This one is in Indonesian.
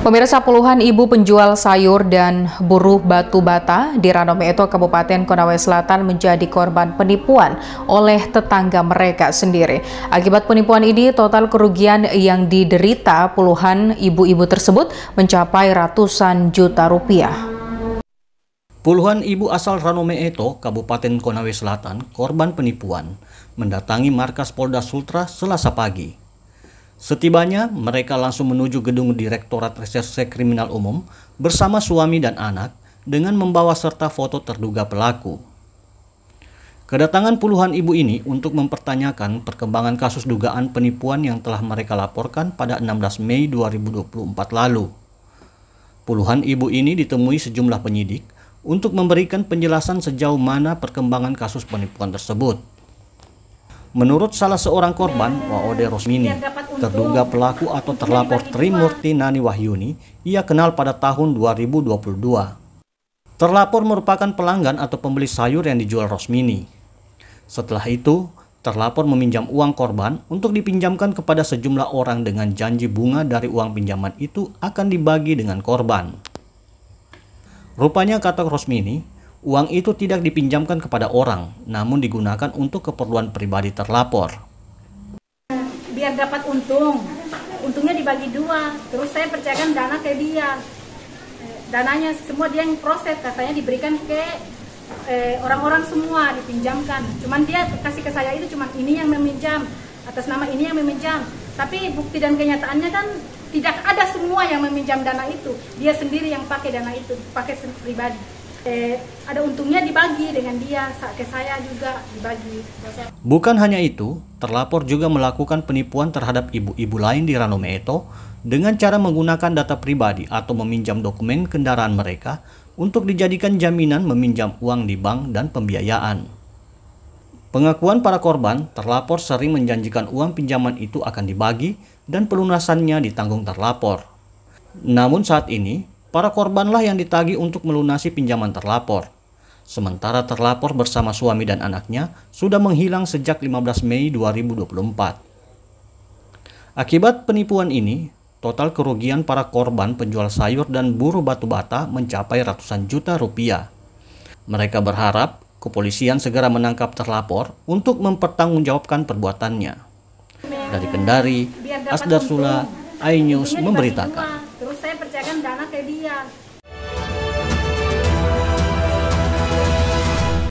Pemirsa puluhan ibu penjual sayur dan buruh batu bata di Ranometo Kabupaten Konawe Selatan menjadi korban penipuan oleh tetangga mereka sendiri. Akibat penipuan ini, total kerugian yang diderita puluhan ibu-ibu tersebut mencapai ratusan juta rupiah. Puluhan ibu asal Ranomeeto, Kabupaten Konawe Selatan, korban penipuan, mendatangi markas Polda Sultra selasa pagi. Setibanya, mereka langsung menuju gedung Direktorat Reserse Kriminal Umum bersama suami dan anak dengan membawa serta foto terduga pelaku. Kedatangan puluhan ibu ini untuk mempertanyakan perkembangan kasus dugaan penipuan yang telah mereka laporkan pada 16 Mei 2024 lalu. Puluhan ibu ini ditemui sejumlah penyidik untuk memberikan penjelasan sejauh mana perkembangan kasus penipuan tersebut. Menurut salah seorang korban, Waode Rosmini, terduga pelaku atau terlapor Trimurti Nani Wahyuni, ia kenal pada tahun 2022. Terlapor merupakan pelanggan atau pembeli sayur yang dijual Rosmini. Setelah itu, terlapor meminjam uang korban untuk dipinjamkan kepada sejumlah orang dengan janji bunga dari uang pinjaman itu akan dibagi dengan korban. Rupanya kata Rosmini, Uang itu tidak dipinjamkan kepada orang, namun digunakan untuk keperluan pribadi terlapor. Biar dapat untung, untungnya dibagi dua. Terus saya percayakan dana ke dia. Dananya semua dia yang proses, katanya diberikan ke eh, orang-orang eh, semua dipinjamkan. Cuman dia kasih ke saya itu cuma ini yang meminjam atas nama ini yang meminjam. Tapi bukti dan kenyataannya kan tidak ada semua yang meminjam dana itu. Dia sendiri yang pakai dana itu, pakai pribadi eh, ada untungnya dibagi dengan dia, ke saya juga dibagi. Bukan hanya itu, terlapor juga melakukan penipuan terhadap ibu-ibu lain di Ranomeeto dengan cara menggunakan data pribadi atau meminjam dokumen kendaraan mereka untuk dijadikan jaminan meminjam uang di bank dan pembiayaan. Pengakuan para korban, terlapor sering menjanjikan uang pinjaman itu akan dibagi dan pelunasannya ditanggung terlapor. Namun saat ini, para korbanlah yang ditagi untuk melunasi pinjaman terlapor. Sementara terlapor bersama suami dan anaknya sudah menghilang sejak 15 Mei 2024. Akibat penipuan ini, total kerugian para korban penjual sayur dan buruh batu bata mencapai ratusan juta rupiah. Mereka berharap kepolisian segera menangkap terlapor untuk mempertanggungjawabkan perbuatannya. Dari Kendari, Asdar Sula, iNews memberitakan. Ready है